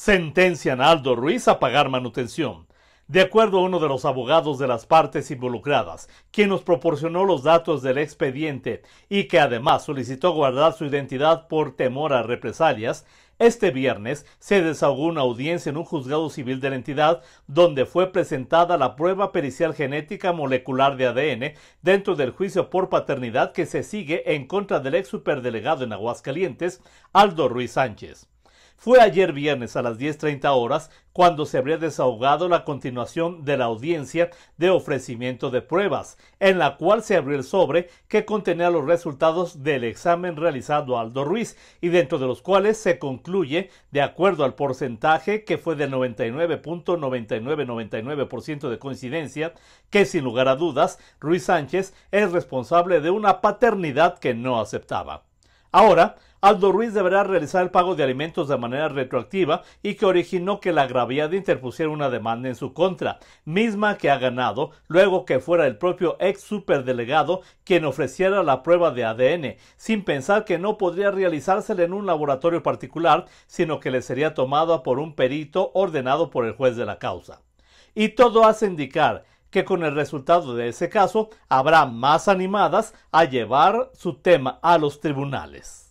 sentencian a Aldo Ruiz a pagar manutención. De acuerdo a uno de los abogados de las partes involucradas, quien nos proporcionó los datos del expediente y que además solicitó guardar su identidad por temor a represalias, este viernes se desahogó una audiencia en un juzgado civil de la entidad donde fue presentada la prueba pericial genética molecular de ADN dentro del juicio por paternidad que se sigue en contra del ex superdelegado en Aguascalientes, Aldo Ruiz Sánchez. Fue ayer viernes a las 10.30 horas cuando se habría desahogado la continuación de la audiencia de ofrecimiento de pruebas, en la cual se abrió el sobre que contenía los resultados del examen realizado a Aldo Ruiz y dentro de los cuales se concluye, de acuerdo al porcentaje que fue del 99.9999% de coincidencia, que sin lugar a dudas Ruiz Sánchez es responsable de una paternidad que no aceptaba. Ahora, Aldo Ruiz deberá realizar el pago de alimentos de manera retroactiva y que originó que la agraviada interpusiera una demanda en su contra, misma que ha ganado luego que fuera el propio ex superdelegado quien ofreciera la prueba de ADN, sin pensar que no podría realizársela en un laboratorio particular, sino que le sería tomada por un perito ordenado por el juez de la causa. Y todo hace indicar que con el resultado de ese caso habrá más animadas a llevar su tema a los tribunales.